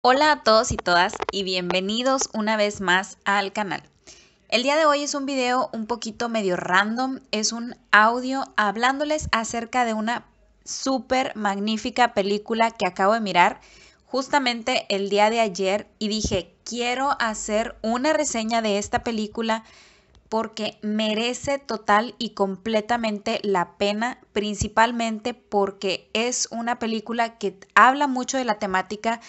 Hola a todos y todas y bienvenidos una vez más al canal. El día de hoy es un video un poquito medio random, es un audio hablándoles acerca de una súper magnífica película que acabo de mirar justamente el día de ayer y dije quiero hacer una reseña de esta película porque merece total y completamente la pena, principalmente porque es una película que habla mucho de la temática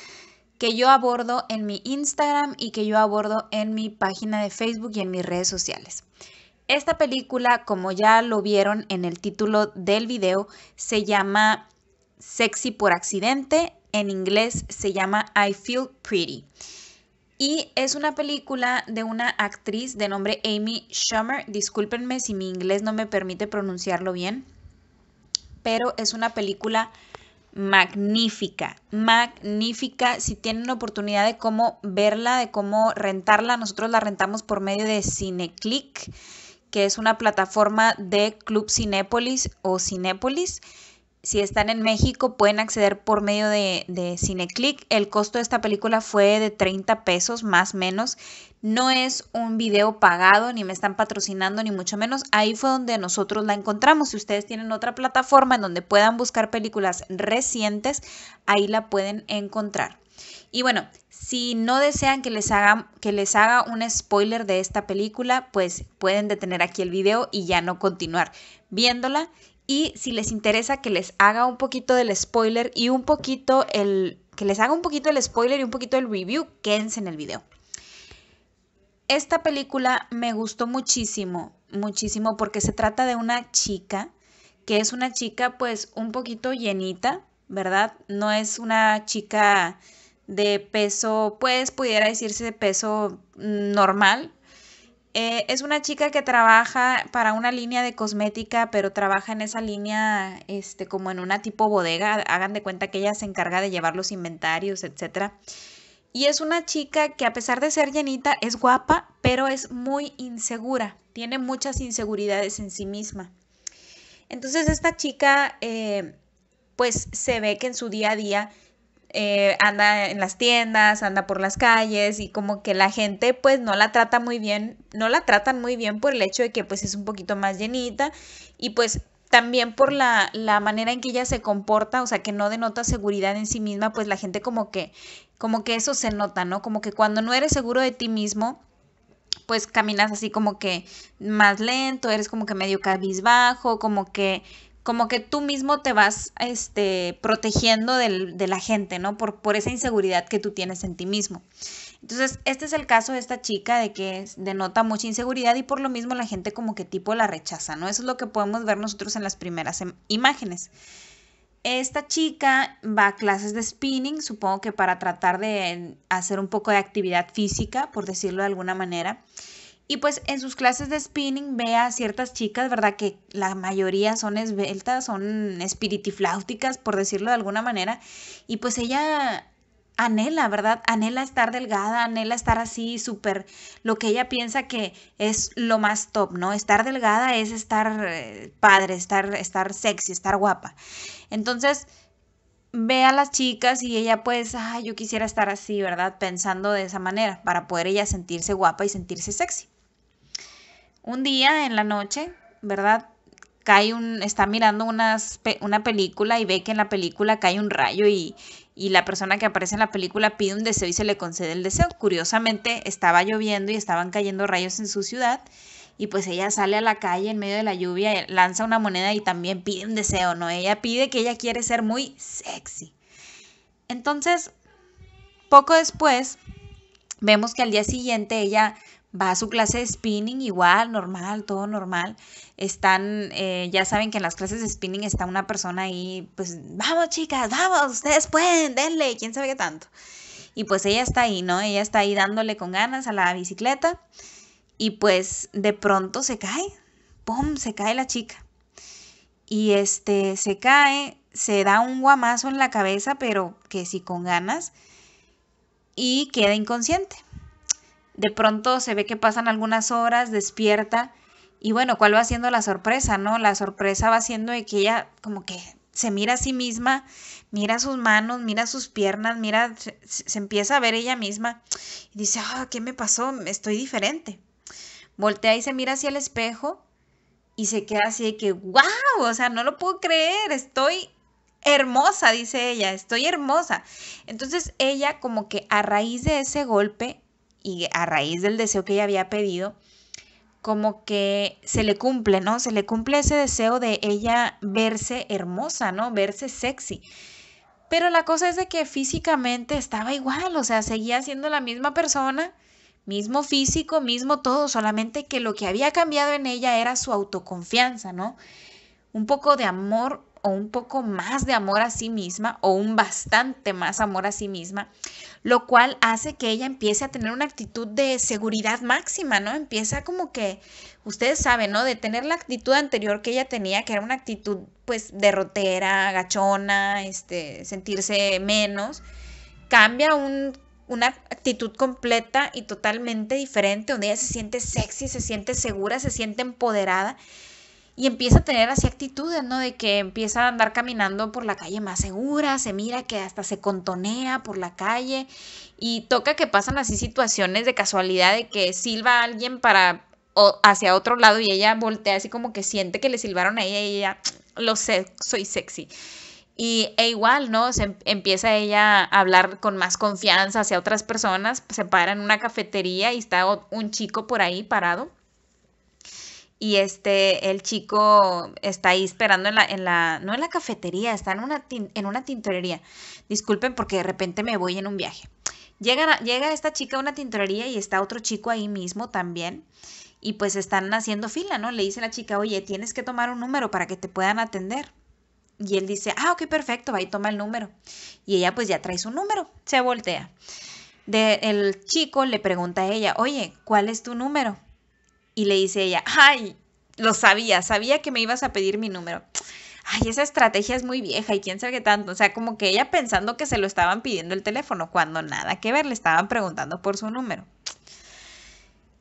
que yo abordo en mi Instagram y que yo abordo en mi página de Facebook y en mis redes sociales. Esta película, como ya lo vieron en el título del video, se llama Sexy por accidente, en inglés se llama I Feel Pretty. Y es una película de una actriz de nombre Amy Schumer. Discúlpenme si mi inglés no me permite pronunciarlo bien. Pero es una película magnífica, magnífica. Si tienen oportunidad de cómo verla, de cómo rentarla, nosotros la rentamos por medio de CineClick, que es una plataforma de Club Cinépolis o Cinépolis. Si están en México, pueden acceder por medio de, de CineClick. El costo de esta película fue de 30 pesos, más o menos. No es un video pagado, ni me están patrocinando, ni mucho menos. Ahí fue donde nosotros la encontramos. Si ustedes tienen otra plataforma en donde puedan buscar películas recientes, ahí la pueden encontrar. Y bueno, si no desean que les, haga, que les haga un spoiler de esta película, pues pueden detener aquí el video y ya no continuar viéndola. Y si les interesa que les haga un poquito del spoiler y un poquito el... que les haga un poquito el spoiler y un poquito el review, quédense en el video esta película me gustó muchísimo, muchísimo, porque se trata de una chica, que es una chica pues un poquito llenita, ¿verdad? No es una chica de peso, pues pudiera decirse de peso normal. Eh, es una chica que trabaja para una línea de cosmética, pero trabaja en esa línea este, como en una tipo bodega. Hagan de cuenta que ella se encarga de llevar los inventarios, etcétera. Y es una chica que a pesar de ser llenita es guapa, pero es muy insegura, tiene muchas inseguridades en sí misma. Entonces esta chica eh, pues se ve que en su día a día eh, anda en las tiendas, anda por las calles y como que la gente pues no la trata muy bien, no la tratan muy bien por el hecho de que pues es un poquito más llenita y pues también por la, manera en que ella se comporta, o sea, que no denota seguridad en sí misma, pues la gente como que, como que eso se nota, ¿no? Como que cuando no eres seguro de ti mismo, pues caminas así como que más lento, eres como que medio cabizbajo, como que como que tú mismo te vas este, protegiendo de la gente, ¿no? Por, por esa inseguridad que tú tienes en ti mismo. Entonces, este es el caso de esta chica de que denota mucha inseguridad y por lo mismo la gente como que tipo la rechaza, ¿no? Eso es lo que podemos ver nosotros en las primeras em, imágenes. Esta chica va a clases de spinning, supongo que para tratar de hacer un poco de actividad física, por decirlo de alguna manera. Y pues en sus clases de spinning ve a ciertas chicas, ¿verdad? Que la mayoría son esbeltas, son espiritifláuticas, por decirlo de alguna manera. Y pues ella anhela, ¿verdad? Anhela estar delgada, anhela estar así súper, lo que ella piensa que es lo más top, ¿no? Estar delgada es estar eh, padre, estar, estar sexy, estar guapa. Entonces, ve a las chicas y ella pues, ah, yo quisiera estar así, ¿verdad? Pensando de esa manera, para poder ella sentirse guapa y sentirse sexy. Un día en la noche, ¿verdad? Cae un, está mirando unas, una película y ve que en la película cae un rayo y y la persona que aparece en la película pide un deseo y se le concede el deseo. Curiosamente estaba lloviendo y estaban cayendo rayos en su ciudad y pues ella sale a la calle en medio de la lluvia, lanza una moneda y también pide un deseo, ¿no? Ella pide que ella quiere ser muy sexy. Entonces, poco después, vemos que al día siguiente ella va a su clase de spinning igual, normal, todo normal. Están, eh, ya saben que en las clases de spinning está una persona ahí, pues, vamos chicas, vamos, ustedes pueden, denle, quién sabe qué tanto. Y pues ella está ahí, ¿no? Ella está ahí dándole con ganas a la bicicleta y pues de pronto se cae, ¡pum!, se cae la chica. Y este, se cae, se da un guamazo en la cabeza, pero que sí con ganas, y queda inconsciente de pronto se ve que pasan algunas horas, despierta y bueno, ¿cuál va siendo la sorpresa, no? La sorpresa va siendo de que ella como que se mira a sí misma, mira sus manos, mira sus piernas, mira, se, empieza a ver ella misma y dice, ah, ¿qué me pasó? Estoy diferente. Voltea y se mira hacia el espejo y se queda así de que, ¡guau! o sea, no lo puedo creer, estoy hermosa, dice ella, estoy hermosa. Entonces ella como que a raíz de ese golpe y a raíz del deseo que ella había pedido, como que se le cumple, ¿no? Se le cumple ese deseo de ella verse hermosa, ¿no? Verse sexy. Pero la cosa es de que físicamente estaba igual, o sea, seguía siendo la misma persona, mismo físico, mismo todo, solamente que lo que había cambiado en ella era su autoconfianza, ¿no? Un poco de amor o un poco más de amor a sí misma o un bastante más amor a sí misma, lo cual hace que ella empiece a tener una actitud de seguridad máxima, ¿no? Empieza como que, ustedes saben, ¿no? De tener la actitud anterior que ella tenía, que era una actitud pues derrotera, gachona, este, sentirse menos, cambia una actitud completa y totalmente diferente, donde ella se siente sexy, se siente segura, se siente empoderada y empieza a tener así actitudes, ¿no? De que empieza a andar caminando por la calle más segura, se mira que hasta se contonea por la calle y toca que pasan así situaciones de casualidad de que silba a alguien para o hacia otro lado y ella voltea así como que siente que le silbaron a ella y ella, lo sé, soy sexy. Y e igual, ¿no? Se em, empieza ella a hablar con más confianza hacia otras personas, se para en una cafetería y está un chico por ahí parado y este, el chico está ahí esperando en la, en la, no en la cafetería, está en una, en una tintorería. Disculpen porque de repente me voy en un viaje. Llega, llega esta chica a una tintorería y está otro chico ahí mismo también. Y pues están haciendo fila, ¿no? Le dice la chica, oye, tienes que tomar un número para que te puedan atender. Y él dice, ah, ok, perfecto, va y toma el número. Y ella pues ya trae su número, se voltea. el chico le pregunta a ella, oye, ¿cuál es tu número? Y le dice ella, ay, lo sabía, sabía que me ibas a pedir mi número. Ay, esa estrategia es muy vieja y quién sabe qué tanto. O sea, como que ella pensando que se lo estaban pidiendo el teléfono, cuando nada que ver, le estaban preguntando por su número.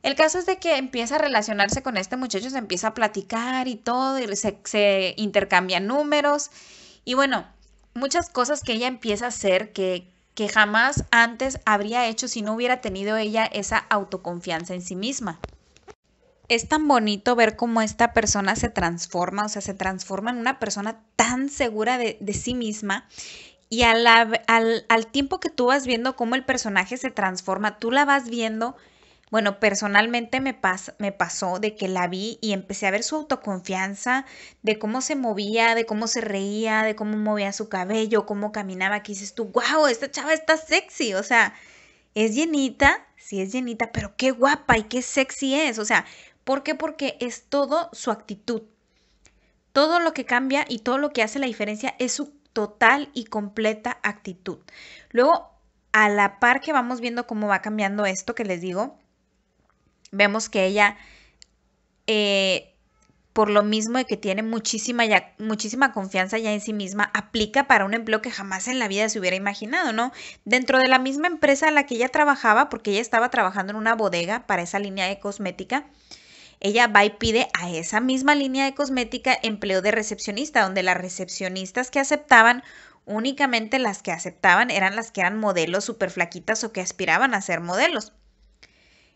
El caso es de que empieza a relacionarse con este muchacho, se empieza a platicar y todo, y se, intercambian números. Y bueno, muchas cosas que ella empieza a hacer que, que jamás antes habría hecho si no hubiera tenido ella esa autoconfianza en sí misma es tan bonito ver cómo esta persona se transforma, o sea, se transforma en una persona tan segura de, sí misma. Y al, tiempo que tú vas viendo cómo el personaje se transforma, tú la vas viendo bueno, personalmente me, me, pasó de que la vi y empecé a ver su autoconfianza, de cómo se movía, de cómo se reía, de cómo movía su cabello, cómo caminaba, que dices tú, wow, esta chava está sexy, o sea, es llenita, sí es llenita, pero qué guapa y qué sexy es, o sea, ¿Por qué? Porque es todo su actitud. Todo lo que cambia y todo lo que hace la diferencia es su total y completa actitud. Luego, a la par que vamos viendo cómo va cambiando esto que les digo, vemos que ella, eh, por lo mismo de que tiene muchísima, muchísima confianza ya en sí misma, aplica para un empleo que jamás en la vida se hubiera imaginado, ¿no? Dentro de la misma empresa a la que ella trabajaba, porque ella estaba trabajando en una bodega para esa línea de cosmética, ella va y pide a esa misma línea de cosmética empleo de recepcionista, donde las recepcionistas que aceptaban únicamente las que aceptaban eran las que eran modelos súper flaquitas o que aspiraban a ser modelos.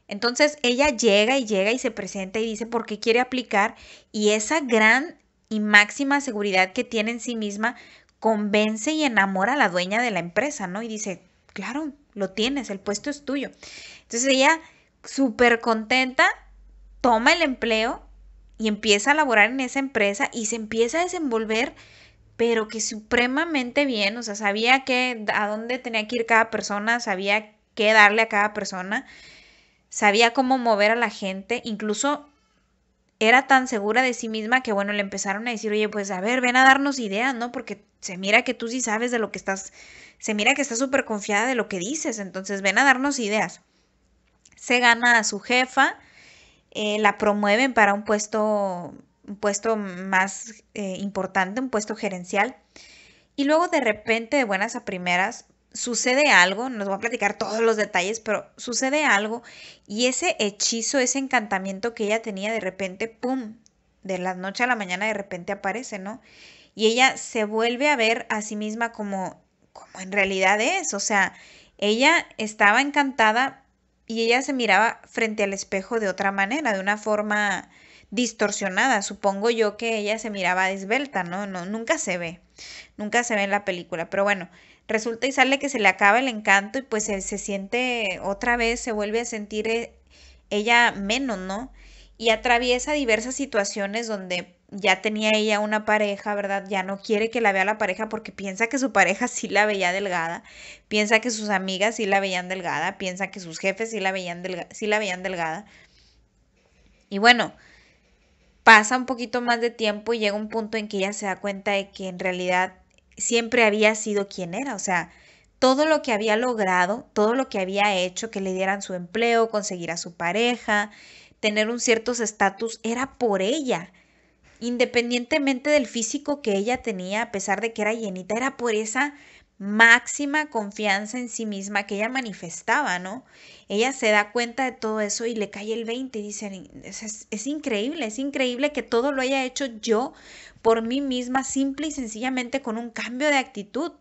Entonces ella llega y llega y se presenta y dice por qué quiere aplicar y esa gran y máxima seguridad que tiene en sí misma convence y enamora a la dueña de la empresa, ¿no? Y dice, claro, lo tienes, el puesto es tuyo. Entonces ella súper contenta toma el empleo y empieza a laborar en esa empresa y se empieza a desenvolver, pero que supremamente bien, o sea, sabía que a dónde tenía que ir cada persona, sabía qué darle a cada persona, sabía cómo mover a la gente, incluso era tan segura de sí misma que bueno, le empezaron a decir, "Oye, pues a ver, ven a darnos ideas, ¿no? Porque se mira que tú sí sabes de lo que estás, se mira que estás súper confiada de lo que dices, entonces ven a darnos ideas." Se gana a su jefa, eh, la promueven para un puesto, un puesto más eh, importante, un puesto gerencial. Y luego de repente, de buenas a primeras, sucede algo, nos va a platicar todos los detalles, pero sucede algo y ese hechizo, ese encantamiento que ella tenía de repente, ¡pum!, de la noche a la mañana de repente aparece, ¿no? Y ella se vuelve a ver a sí misma como, como en realidad es, o sea, ella estaba encantada, y ella se miraba frente al espejo de otra manera, de una forma distorsionada. Supongo yo que ella se miraba esbelta, ¿no? ¿no? Nunca se ve, nunca se ve en la película. Pero bueno, resulta y sale que se le acaba el encanto y pues se, se siente otra vez, se vuelve a sentir eh, ella menos, ¿no? Y atraviesa diversas situaciones donde ya tenía ella una pareja, ¿verdad? Ya no quiere que la vea la pareja porque piensa que su pareja sí la veía delgada, piensa que sus amigas sí la veían delgada, piensa que sus jefes sí la veían, sí la veían delgada. Y bueno, pasa un poquito más de tiempo y llega un punto en que ella se da cuenta de que en realidad siempre había sido quien era, o sea, todo lo que había logrado, todo lo que había hecho, que le dieran su empleo, conseguir a su pareja, tener un cierto estatus, era por ella independientemente del físico que ella tenía, a pesar de que era llenita, era por esa máxima confianza en sí misma que ella manifestaba, ¿no? Ella se da cuenta de todo eso y le cae el 20 y dice, es, increíble, es increíble que todo lo haya hecho yo por mí misma, simple y sencillamente con un cambio de actitud,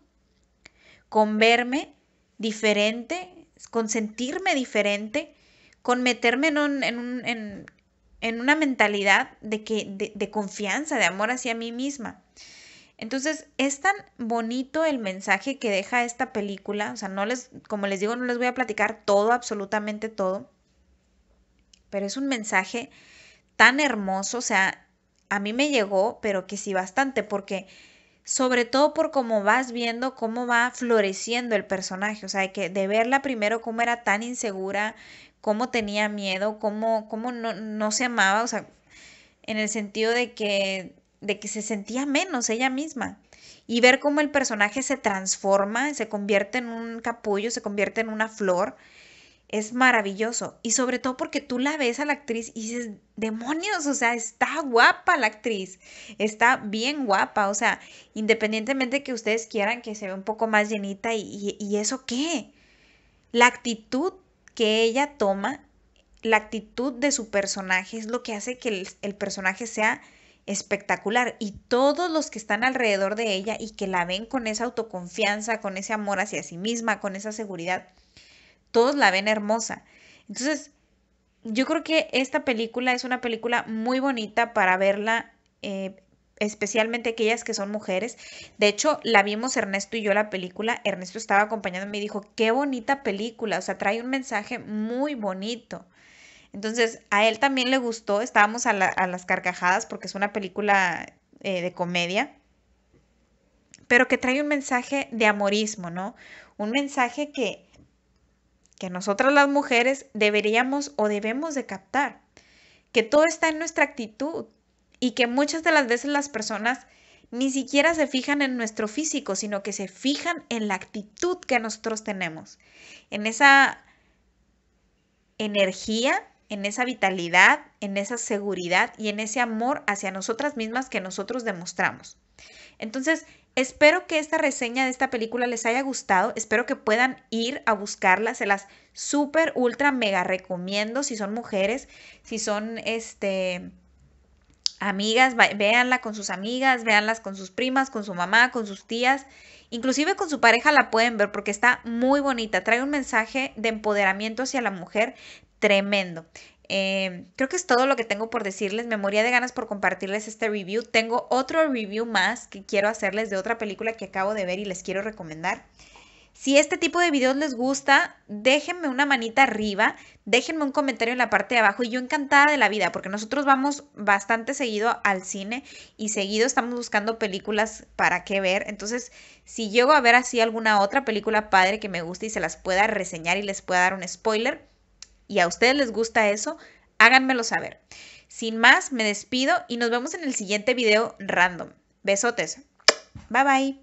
con verme diferente, con sentirme diferente, con meterme en, un, en, en una mentalidad de, que, de, confianza, de amor hacia mí misma. Entonces, es tan bonito el mensaje que deja esta película, o sea, no les, como les digo, no les voy a platicar todo, absolutamente todo, pero es un mensaje tan hermoso, o sea, a mí me llegó, pero que sí bastante, porque sobre todo por cómo vas viendo cómo va floreciendo el personaje, o sea, de que de verla primero cómo era tan insegura, cómo tenía miedo, cómo, no, se amaba, o sea, en el sentido de que, de que se sentía menos ella misma. Y ver cómo el personaje se transforma, se convierte en un capullo, se convierte en una flor, es maravilloso. Y sobre todo porque tú la ves a la actriz y dices, demonios, o sea, está guapa la actriz, está bien guapa, o sea, independientemente que ustedes quieran que se vea un poco más llenita y, eso qué, la actitud que ella toma, la actitud de su personaje es lo que hace que el personaje sea espectacular y todos los que están alrededor de ella y que la ven con esa autoconfianza, con ese amor hacia sí misma, con esa seguridad, todos la ven hermosa. Entonces, yo creo que esta película es una película muy bonita para verla, eh, especialmente aquellas que son mujeres. De hecho, la vimos Ernesto y yo la película. Ernesto estaba acompañándome y dijo, qué bonita película, o sea, trae un mensaje muy bonito. Entonces, a él también le gustó, estábamos a, las carcajadas porque es una película eh, de comedia, pero que trae un mensaje de amorismo, ¿no? Un mensaje que que nosotras las mujeres deberíamos o debemos de captar, que todo está en nuestra actitud y que muchas de las veces las personas ni siquiera se fijan en nuestro físico, sino que se fijan en la actitud que nosotros tenemos, en esa energía, en esa vitalidad, en esa seguridad y en ese amor hacia nosotras mismas que nosotros demostramos. Entonces, Espero que esta reseña de esta película les haya gustado. Espero que puedan ir a buscarla. Se las súper ultra, mega recomiendo. Si son mujeres, si son este amigas, véanla con sus amigas, véanlas con sus primas, con su mamá, con sus tías, inclusive con su pareja la pueden ver porque está muy bonita, trae un mensaje de empoderamiento hacia la mujer tremendo. Em, creo que es todo lo que tengo por decirles. Me moría de ganas por compartirles este review. Tengo otro review más que quiero hacerles de otra película que acabo de ver y les quiero recomendar. Si este tipo de videos les gusta, déjenme una manita arriba, déjenme un comentario en la parte de abajo y yo encantada de la vida, porque nosotros vamos bastante seguido al cine y seguido estamos buscando películas para qué ver. Entonces, si llego a ver así alguna otra película padre que me guste y se las pueda reseñar y les pueda dar un spoiler, y a ustedes les gusta eso, háganmelo saber. Sin más, me despido y nos vemos en el siguiente video random. Besotes. Bye bye.